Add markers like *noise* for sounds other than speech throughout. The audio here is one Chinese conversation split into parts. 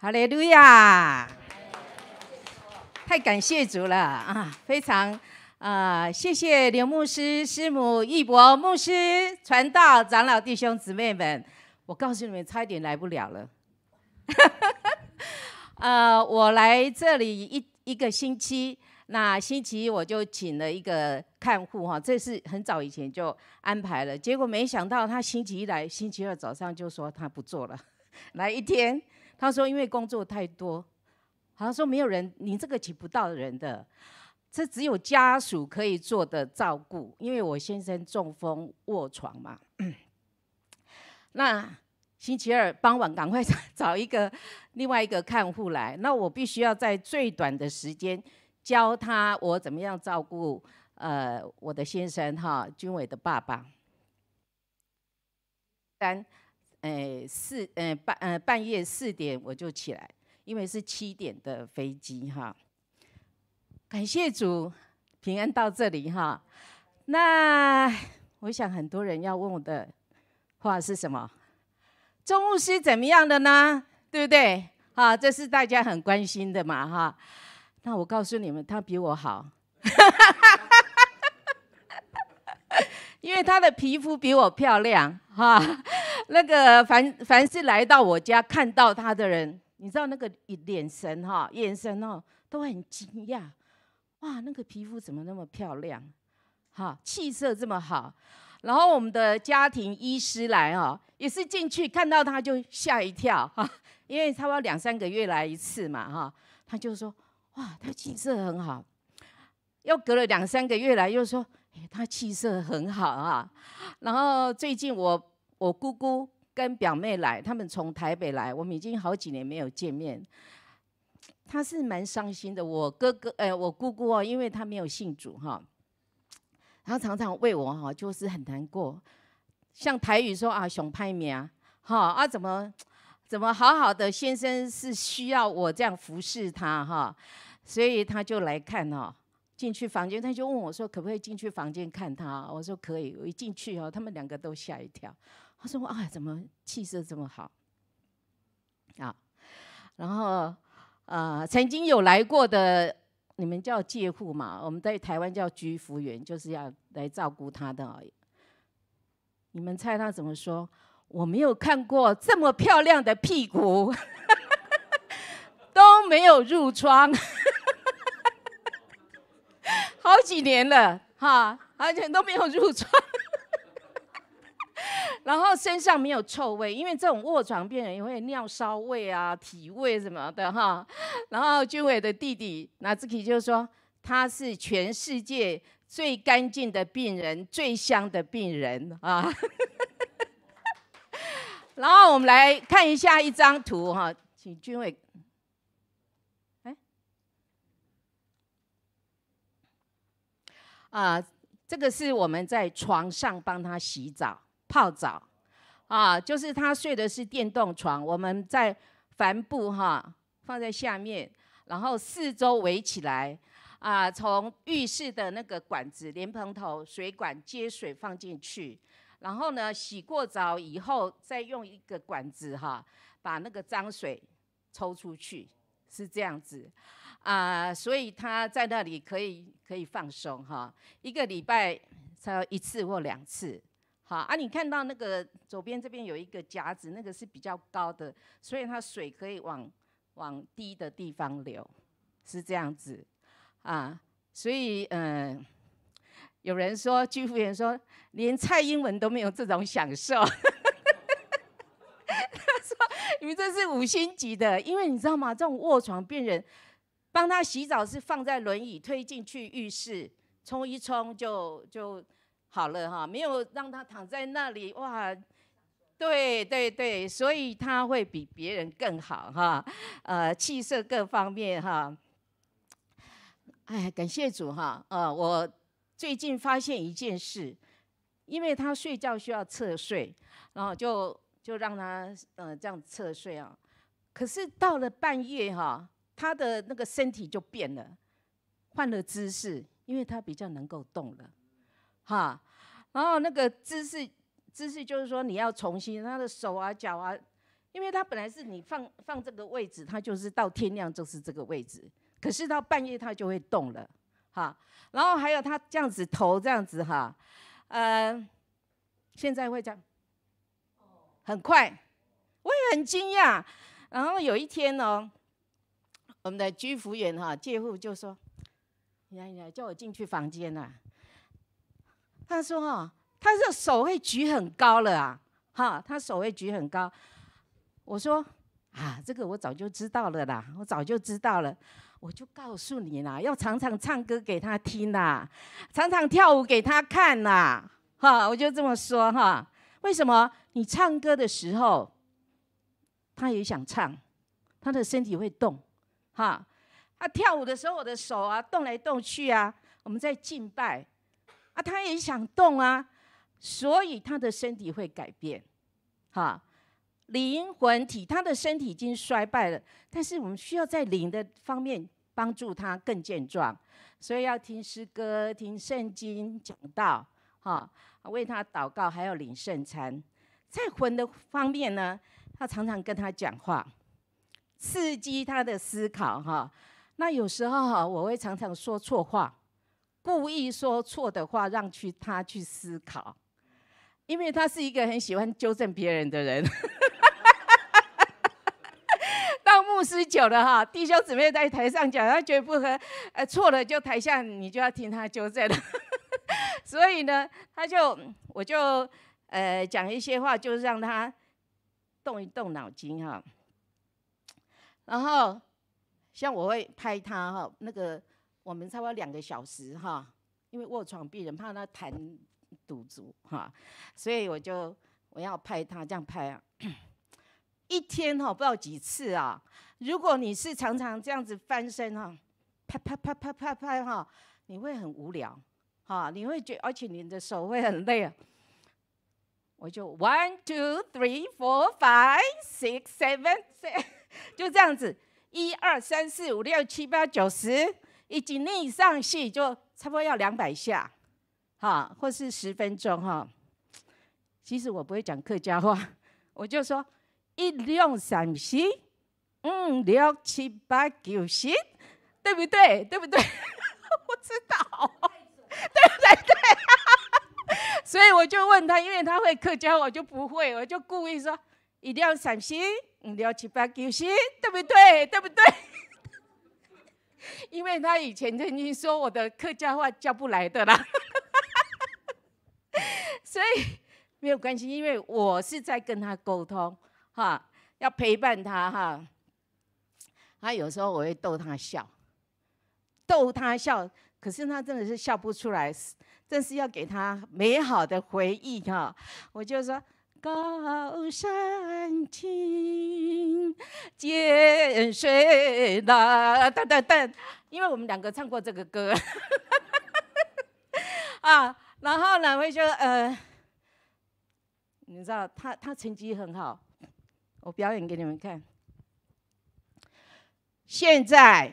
好嘞，路亚，太感谢主了啊！非常啊，谢谢刘牧师、师母、义伯牧师、传道长老、弟兄姊妹们。我告诉你们，差一点来不了了。*laughs* 呃，我来这里一一个星期，那星期一我就请了一个看护哈，这是很早以前就安排了，结果没想到他星期一来，星期二早上就说他不做了，*laughs* 来一天。他说：“因为工作太多，好像说没有人，你这个请不到人的，这只有家属可以做的照顾。因为我先生中风卧床嘛，*clears throat* 那星期二傍晚赶快找 *laughs* 一个另外一个看护来。那我必须要在最短的时间教他我怎么样照顾呃我的先生哈，军伟的爸爸。”三。哎，四嗯半呃半夜四点我就起来，因为是七点的飞机哈。感谢主平安到这里哈。那我想很多人要问我的话是什么？中午是怎么样的呢？对不对？好，这是大家很关心的嘛哈。那我告诉你们，他比我好。*laughs* 因为她的皮肤比我漂亮，哈，*laughs* 那个凡凡是来到我家看到她的人，你知道那个眼神哈，眼神哦，都很惊讶，哇，那个皮肤怎么那么漂亮，哈，气色这么好，然后我们的家庭医师来哦，也是进去看到她就吓一跳，哈，因为差不多两三个月来一次嘛，哈，他就说，哇，她气色很好，又隔了两三个月来，又说。他气色很好啊，然后最近我我姑姑跟表妹来，他们从台北来，我们已经好几年没有见面。他是蛮伤心的，我哥哥哎，我姑姑哦，因为他没有信主哈，他常常为我哈，就是很难过。像台语说啊，熊派米啊，啊，怎么怎么好好的先生是需要我这样服侍他哈，所以他就来看哦。进去房间，他就问我说：“可不可以进去房间看他？”我说：“可以。”我一进去哦，他们两个都吓一跳。他说：“哇，怎么气色这么好？”啊，然后呃，曾经有来过的，你们叫借户嘛？我们在台湾叫居服员，就是要来照顾他的而已。你们猜他怎么说？我没有看过这么漂亮的屁股，*laughs* 都没有褥疮。好几年了，哈，而且都没有入疮，然后身上没有臭味，因为这种卧床病人也会有尿骚味啊、体味什么的，哈。然后军伟的弟弟那自己就说他是全世界最干净的病人、最香的病人啊。*laughs* 然后我们来看一下一张图，哈，请军伟。啊，这个是我们在床上帮他洗澡、泡澡。啊，就是他睡的是电动床，我们在帆布哈放在下面，然后四周围起来。啊，从浴室的那个管子莲蓬头水管接水放进去，然后呢洗过澡以后再用一个管子哈把那个脏水抽出去。是这样子，啊，所以他在那里可以可以放松哈，一个礼拜才有一次或两次，好啊，你看到那个左边这边有一个夹子，那个是比较高的，所以它水可以往往低的地方流，是这样子啊，所以嗯，有人说，居副院说，连蔡英文都没有这种享受。这是五星级的，因为你知道吗？这种卧床病人，帮他洗澡是放在轮椅推进去浴室冲一冲就就好了哈，没有让他躺在那里哇！对对对，所以他会比别人更好哈，呃，气色各方面哈。哎，感谢主哈呃，我最近发现一件事，因为他睡觉需要侧睡，然后就。就让他嗯这样侧睡啊，可是到了半夜哈，他的那个身体就变了，换了姿势，因为他比较能够动了，哈，然后那个姿势姿势就是说你要重新他的手啊脚啊，因为他本来是你放放这个位置，他就是到天亮就是这个位置，可是到半夜他就会动了，哈，然后还有他这样子头这样子哈，呃，现在会这样。很快，我也很惊讶。然后有一天哦，我们的居服员哈，介护就说：“来来，叫我进去房间啦。”他说：“哈，他这手会举很高了啊，哈，他手会举很高。”我说：“啊，这个我早就知道了啦，我早就知道了，我就告诉你啦，要常常唱歌给他听啦，常常跳舞给他看啦，哈，我就这么说哈。”为什么你唱歌的时候，他也想唱，他的身体会动，哈，他跳舞的时候，我的手啊动来动去啊，我们在敬拜，啊，他也想动啊，所以他的身体会改变，哈，灵魂体，他的身体已经衰败了，但是我们需要在灵的方面帮助他更健壮，所以要听诗歌，听圣经讲道。啊，为他祷告，还要领圣餐。在魂的方面呢，他常常跟他讲话，刺激他的思考。哈，那有时候哈，我会常常说错话，故意说错的话，让去他去思考，因为他是一个很喜欢纠正别人的人。当 *laughs* 牧师久了哈，弟兄姊妹在台上讲，他得不和，呃，错了就台下你就要听他纠正。所以呢，他就我就呃讲一些话，就是让他动一动脑筋哈。然后像我会拍他哈，那个我们差不多两个小时哈，因为卧床病人怕他痰堵住哈，所以我就我要拍他这样拍啊，*clears throat* 一天哈不知道几次啊。如果你是常常这样子翻身哈，拍拍拍拍拍拍哈，你会很无聊。哈，你会觉，而且你的手会很累啊。我就 one two three four five six seven six，*laughs* 就这样子，一二三四五六七八九十，以及以上戏就差不多要两百下，哈，或是十分钟哈。其实我不会讲客家话，我就说一六三七，嗯，六七八九十，对不对？对不对？*laughs* 我知道。对 *laughs* 对对，*laughs* *laughs* 所以我就问他，因为他会客家，我就不会，我就故意说一定要小心，你要去八九心，对不对？对不对？因为他以前曾经说我的客家话叫不来的啦，所以没有关系，因为我是在跟他沟通，哈，要陪伴他哈，他有时候我会逗他笑，逗他笑。可是他真的是笑不出来，真是要给他美好的回忆哈，我就说高山青，涧水蓝，等等等，因为我们两个唱过这个歌，*laughs* 啊，然后呢，我就呃，你知道他他成绩很好，我表演给你们看，现在。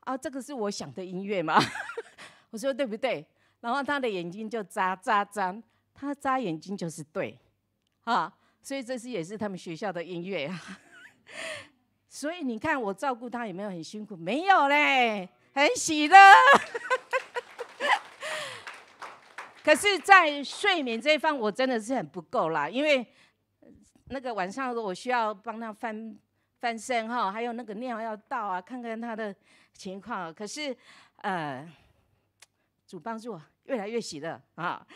啊，这个是我想的音乐嘛？我说对不对？然后他的眼睛就眨眨眨，他眨眼睛就是对，啊，所以这是也是他们学校的音乐。*laughs* 所以你看我照顾他有没有很辛苦？没有嘞，很喜乐。*laughs* 可是在睡眠这一方，我真的是很不够啦，因为那个晚上我需要帮他翻。翻身哈，还有那个尿要倒啊，看看他的情况。可是，呃，主帮助，越来越喜乐啊。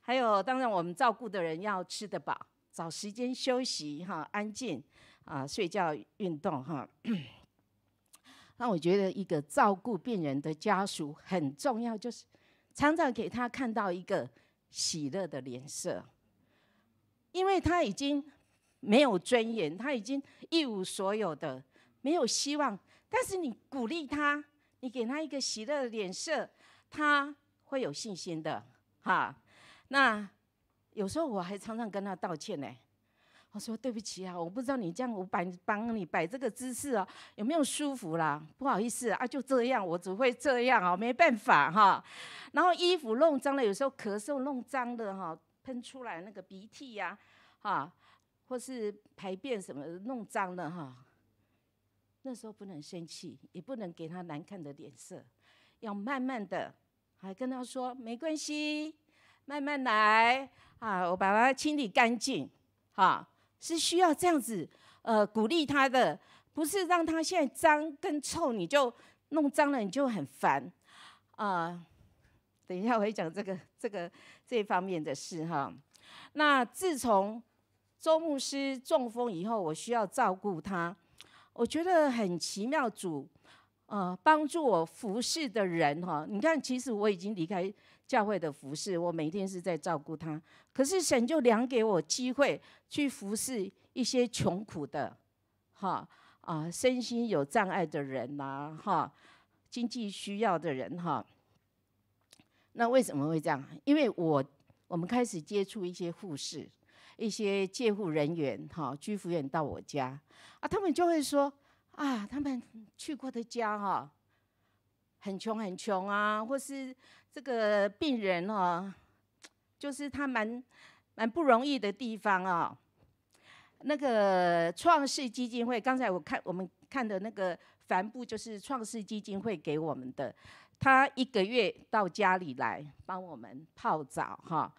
还有，当然我们照顾的人要吃得饱，找时间休息哈，安静啊，睡觉、运动哈。那我觉得一个照顾病人的家属很重要，就是常常给他看到一个喜乐的脸色，因为他已经。没有尊严，他已经一无所有的，没有希望。但是你鼓励他，你给他一个喜乐的脸色，他会有信心的，哈。那有时候我还常常跟他道歉呢，我说对不起啊，我不知道你这样，我摆帮你摆这个姿势哦，有没有舒服啦？不好意思啊，就这样，我只会这样啊，没办法哈。然后衣服弄脏了，有时候咳嗽弄脏的哈，喷出来那个鼻涕呀，哈。或是排便什么弄脏了哈，那时候不能生气，也不能给他难看的脸色，要慢慢的，还跟他说没关系，慢慢来啊，我把它清理干净，哈，是需要这样子，呃，鼓励他的，不是让他现在脏跟臭，你就弄脏了你就很烦，啊，等一下我会讲这个这个这方面的事哈，那自从。周牧师中风以后，我需要照顾他，我觉得很奇妙，主啊帮助我服侍的人哈。你看，其实我已经离开教会的服侍，我每天是在照顾他，可是神就量给我机会去服侍一些穷苦的哈啊身心有障碍的人呐哈，经济需要的人哈。那为什么会这样？因为我我们开始接触一些护士。一些介护人员、哈居服员到我家，啊，他们就会说，啊，他们去过的家，哈，很穷，很穷啊，或是这个病人，哈，就是他蛮蛮不容易的地方啊。那个创世基金会，刚才我看我们看的那个帆布，就是创世基金会给我们的，他一个月到家里来帮我们泡澡，哈。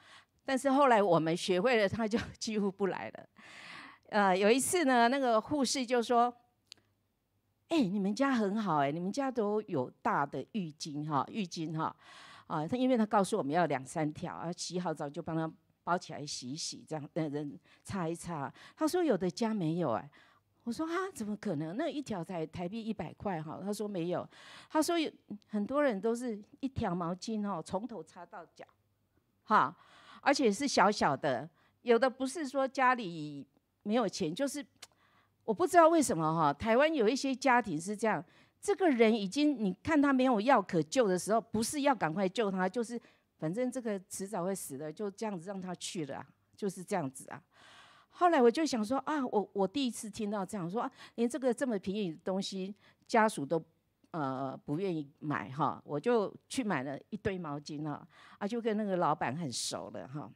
但是后来我们学会了，他就 *laughs* 几乎不来了。呃，有一次呢，那个护士就说：“哎，你们家很好哎，你们家都有大的浴巾哈，浴巾哈。啊，他因为他告诉我们要两三条，啊，洗好澡就帮他包起来洗洗，这样的人擦一擦。他说有的家没有哎，我说啊，怎么可能？那一条才台币一百块哈，他说没有。他说有很多人都是一条毛巾哦，从头擦到脚，哈。”而且是小小的，有的不是说家里没有钱，就是我不知道为什么哈。台湾有一些家庭是这样，这个人已经你看他没有药可救的时候，不是要赶快救他，就是反正这个迟早会死的，就这样子让他去了，就是这样子啊。后来我就想说啊，我我第一次听到这样说啊，连这个这么便宜的东西，家属都。呃，不愿意买哈，我就去买了一堆毛巾哈，啊，就跟那个老板很熟了哈，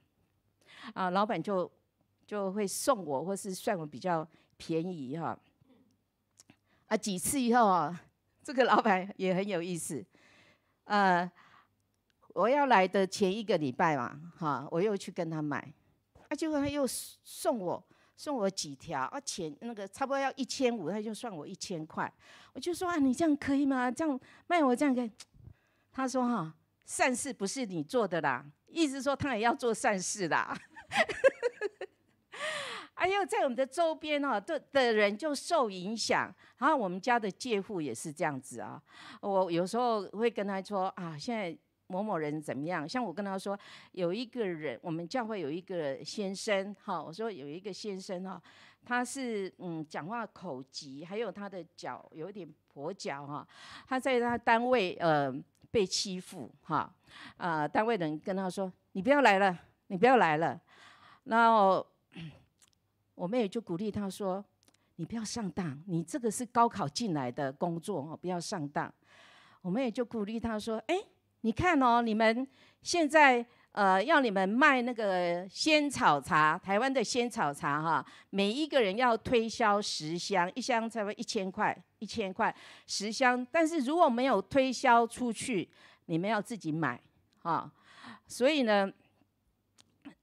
啊，老板就就会送我或是算我比较便宜哈，啊，几次以后啊，这个老板也很有意思，呃，我要来的前一个礼拜嘛，哈，我又去跟他买，啊，结果他又送我。送我几条啊？钱那个差不多要一千五，他就算我一千块。我就说啊，你这样可以吗？这样卖我这样以？他说哈，善事不是你做的啦，意思说他也要做善事啦。*laughs* 哎呦，在我们的周边哦，的的人就受影响。然后我们家的借户也是这样子啊，我有时候会跟他说啊，现在。某某人怎么样？像我跟他说，有一个人，我们教会有一个先生，哈，我说有一个先生哈，他是嗯讲话口疾，还有他的脚有点跛脚哈，他在他单位呃被欺负哈，啊单位人跟他说你不要来了，你不要来了。然后我妹也就鼓励他说，你不要上当，你这个是高考进来的工作哦，不要上当。我妹也就鼓励他说，哎。你看哦，你们现在呃要你们卖那个仙草茶，台湾的仙草茶哈，每一个人要推销十箱，一箱才会一千块，一千块十箱。但是如果没有推销出去，你们要自己买啊。所以呢，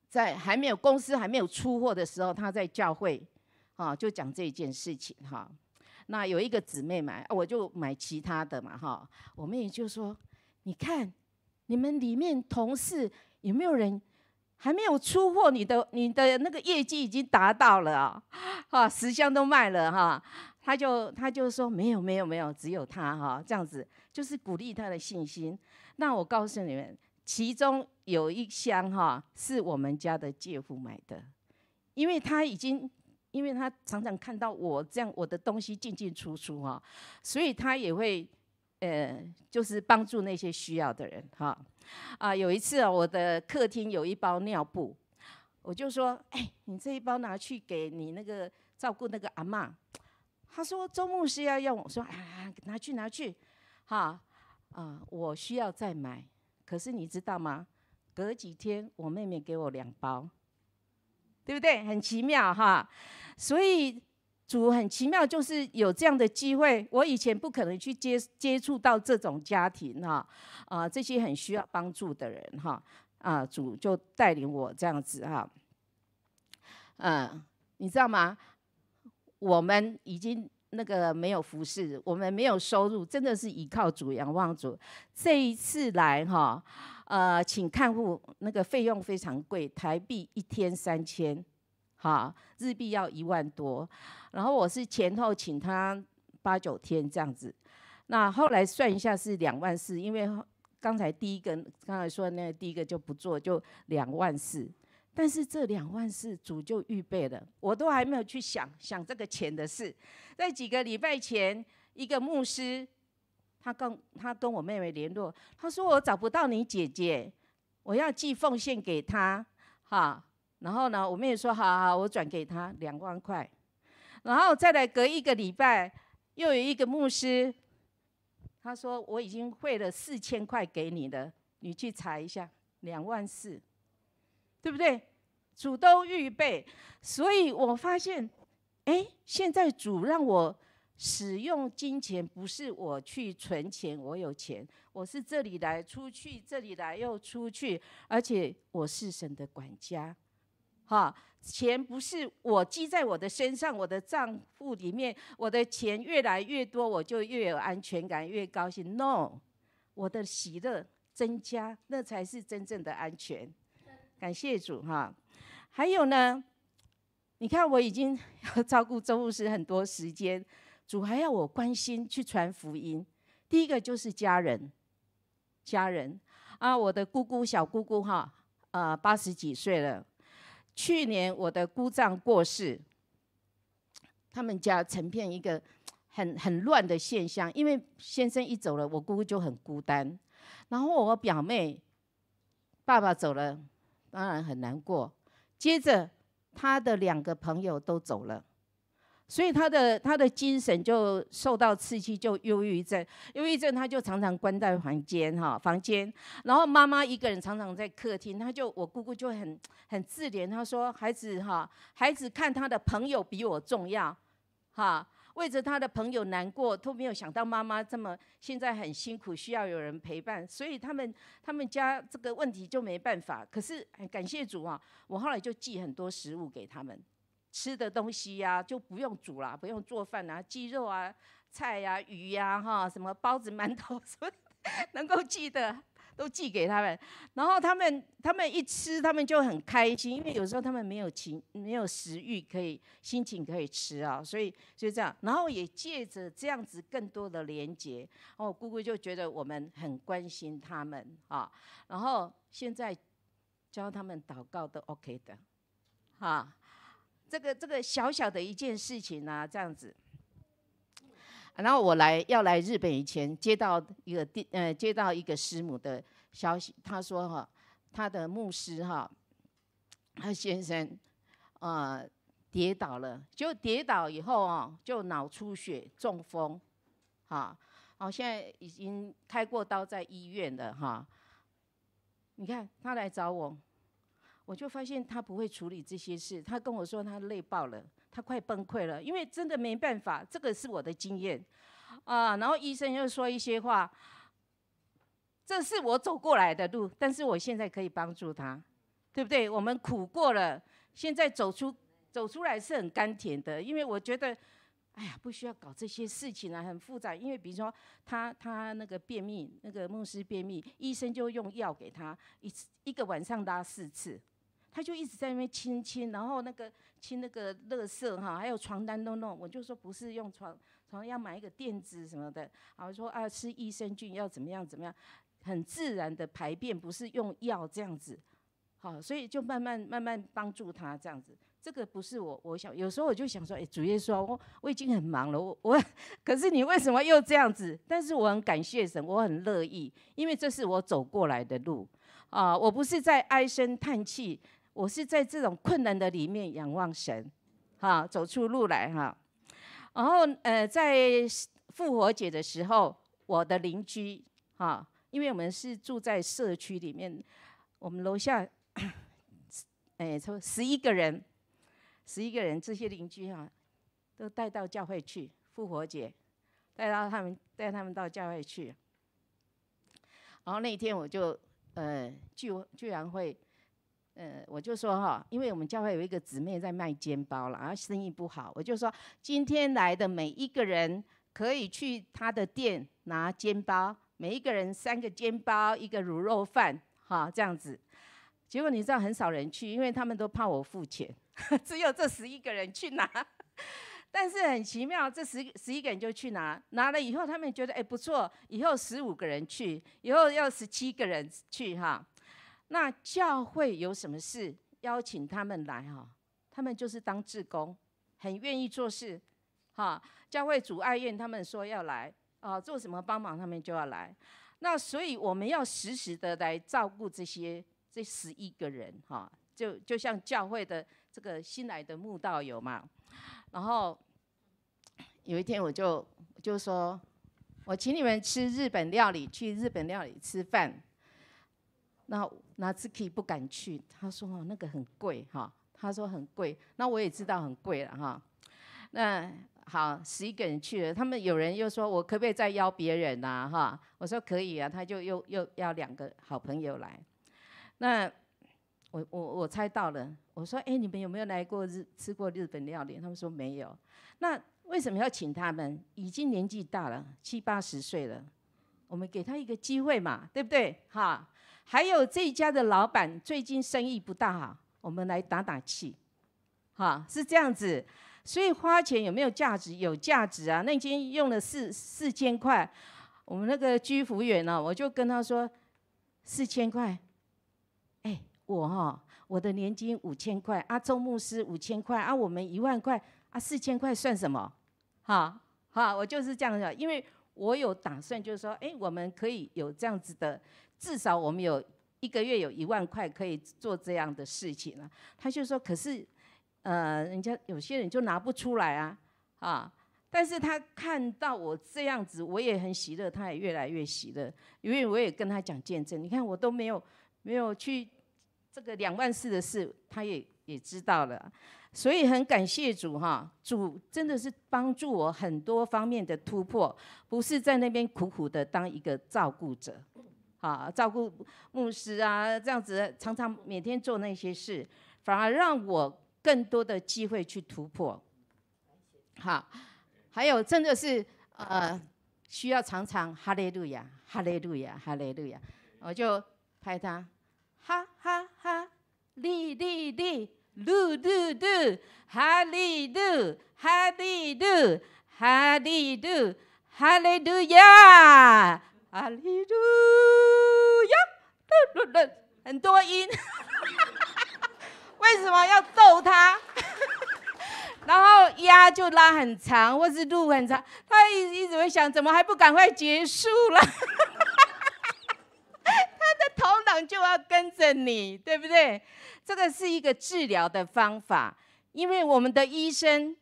在还没有公司还没有出货的时候，他在教会啊就讲这件事情哈。那有一个姊妹买，我就买其他的嘛哈。我们也就说。你看，你们里面同事有没有人还没有出货？你的你的那个业绩已经达到了啊！哈，十箱都卖了哈。他就他就说没有没有没有，只有他哈，这样子就是鼓励他的信心。那我告诉你们，其中有一箱哈是我们家的姐夫买的，因为他已经因为他常常看到我这样我的东西进进出出哈，所以他也会。呃，就是帮助那些需要的人哈。啊，有一次啊，我的客厅有一包尿布，我就说，哎，你这一包拿去给你那个照顾那个阿妈。他说周末是要用。”我说，啊，拿去拿去，哈，啊，我需要再买。可是你知道吗？隔几天我妹妹给我两包，对不对？很奇妙哈。所以。主很奇妙，就是有这样的机会，我以前不可能去接接触到这种家庭哈，啊，这些很需要帮助的人哈，啊，主就带领我这样子哈，嗯，你知道吗？我们已经那个没有服侍，我们没有收入，真的是依靠主仰望主。这一次来哈，呃，请看护那个费用非常贵，台币一天三千。哈，日币要一万多，然后我是前后请他八九天这样子，那后来算一下是两万四，因为刚才第一个刚才说那第一个就不做，就两万四。但是这两万四主就预备了，我都还没有去想想这个钱的事。在几个礼拜前，一个牧师，他跟他跟我妹妹联络，他说我找不到你姐姐，我要寄奉献给她，哈。然后呢，我妹说：“好好，我转给他两万块。”然后再来隔一个礼拜，又有一个牧师，他说：“我已经汇了四千块给你的，你去查一下，两万四，对不对？”主都预备，所以我发现，哎，现在主让我使用金钱，不是我去存钱，我有钱，我是这里来出去，这里来又出去，而且我是神的管家。啊，钱不是我积在我的身上，我的账户里面，我的钱越来越多，我就越有安全感，越高兴。No，我的喜乐增加，那才是真正的安全。感谢主哈。还有呢，你看我已经 *laughs* 要照顾周护士很多时间，主还要我关心去传福音。第一个就是家人，家人啊，我的姑姑、小姑姑哈，呃，八十几岁了。去年我的姑丈过世，他们家成片一个 *tsk* 很很乱的现象，因为先生一走了，我姑姑就很孤单，然后我表妹爸爸走了，当然很难过，接着他的两个朋友都走了。所以他的他的精神就受到刺激，就忧郁症。忧郁症他就常常关在房间，哈，房间。然后妈妈一个人常常在客厅，他就我姑姑就很很自怜，他说：“孩子哈，孩子看他的朋友比我重要，哈，为着他的朋友难过，都没有想到妈妈这么现在很辛苦，需要有人陪伴。”所以他们他们家这个问题就没办法。可是感谢主啊，我后来就寄很多食物给他们。吃的东西呀，就不用煮啦，不用做饭啦。鸡肉啊、菜呀、鱼呀，哈，什么包子、馒头，什 *laughs* 么能够寄的都寄给他们。然后他们他们一吃，他们就很开心，因为有时候他们没有情、没有食欲，可以心情可以吃啊。所以就这样，然后也借着这样子更多的连接，我姑姑就觉得我们很关心他们啊。然后现在教他们祷告都 OK 的，啊。这个这个小小的一件事情啊，这样子。然后我来要来日本以前，接到一个地，呃接到一个师母的消息，他说哈，他的牧师哈，他先生啊跌倒了，就跌倒以后啊，就脑出血中风，哈，哦，现在已经开过刀在医院了哈。你看他来找我。我就发现他不会处理这些事，他跟我说他累爆了，他快崩溃了，因为真的没办法，这个是我的经验啊。然后医生又说一些话，这是我走过来的路，但是我现在可以帮助他，对不对？我们苦过了，现在走出走出来是很甘甜的，因为我觉得，哎呀，不需要搞这些事情啊，很复杂。因为比如说他他那个便秘，那个梦思便秘，医生就用药给他一次一个晚上拉四次。他就一直在那边亲亲，然后那个亲那个乐色哈，还有床单都弄。我就说不是用床床要买一个垫子什么的。好说啊，吃益生菌要怎么样怎么样，很自然的排便，不是用药这样子。好，所以就慢慢慢慢帮助他这样子。这个不是我，我想有时候我就想说，哎，主页说我我已经很忙了，我我可是你为什么又这样子？但是我很感谢神，我很乐意，因为这是我走过来的路啊，我不是在唉声叹气。我是在这种困难的里面仰望神，哈，走出路来哈。然后，呃，在复活节的时候，我的邻居，哈，因为我们是住在社区里面，我们楼下，*coughs* 哎，说十一个人，十一个人，这些邻居哈，都带到教会去复活节，带到他们，带他们到教会去。然后那天我就，呃，居居然会。呃，我就说哈，因为我们教会有一个姊妹在卖煎包了，然后生意不好。我就说今天来的每一个人可以去她的店拿煎包，每一个人三个煎包，一个卤肉饭，哈，这样子。结果你知道很少人去，因为他们都怕我付钱，*laughs* 只有这十一个人去拿。但是很奇妙，这十十一个人就去拿，拿了以后他们觉得哎不错，以后十五个人去，以后要十七个人去哈。那教会有什么事邀请他们来哈？他们就是当志工，很愿意做事，哈。教会主爱院他们说要来啊，做什么帮忙他们就要来。那所以我们要时时的来照顾这些这十一个人哈，就就像教会的这个新来的慕道友嘛。然后有一天我就就说，我请你们吃日本料理，去日本料理吃饭。那。那志 k 以不敢去，他说哦，那个很贵哈，他说很贵，那我也知道很贵了哈。那好，十一个人去了，他们有人又说我可不可以再邀别人呐哈？我说可以啊，他就又又要两个好朋友来。那我我我猜到了，我说哎，你们有没有来过日吃过日本料理？他们说没有。那为什么要请他们？已经年纪大了，七八十岁了，我们给他一个机会嘛，对不对？哈。还有这家的老板最近生意不大好，我们来打打气，哈是这样子，所以花钱有没有价值？有价值啊！那已经用了四四千块，我们那个居福园呢，我就跟他说四千块，哎我哈我的年金五千块，阿周牧师五千块，啊，我们一万块，啊四千块算什么？哈好，我就是这样子，因为我有打算，就是说，哎我们可以有这样子的。至少我们有一个月有一万块可以做这样的事情了。他就说：“可是，呃，人家有些人就拿不出来啊，啊。”但是他看到我这样子，我也很喜乐，他也越来越喜乐，因为我也跟他讲见证。你看，我都没有没有去这个两万四的事，他也也知道了。所以很感谢主哈，主真的是帮助我很多方面的突破，不是在那边苦苦的当一个照顾者。啊，照顾牧师啊，这样子常常每天做那些事，反而让我更多的机会去突破。好，还有真的是呃，需要常常哈利路亚，哈利路亚，哈利路亚，我就拍他，哈哈哈，利利利，路路路，哈利路，哈利路，哈利路，哈利路亚。阿弥陀，呀，很多音，*laughs* 为什么要逗他？*laughs* 然后压就拉很长，或是路很长，他一一直会想，怎么还不赶快结束了？*laughs* 他的头脑就要跟着你，对不对？这个是一个治疗的方法，因为我们的医生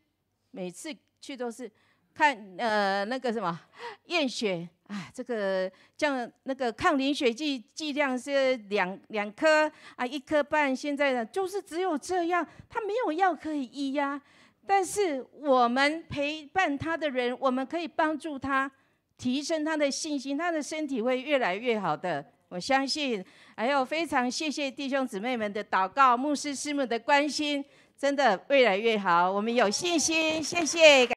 每次去都是。看，呃，那个什么验血啊，这个像那个抗凝血剂剂量是两两颗啊，一颗半。现在呢，就是只有这样，他没有药可以医呀。但是我们陪伴他的人，我们可以帮助他提升他的信心，他的身体会越来越好的。我相信，还有非常谢谢弟兄姊妹们的祷告，牧师师母的关心，真的越来越好。我们有信心，谢谢。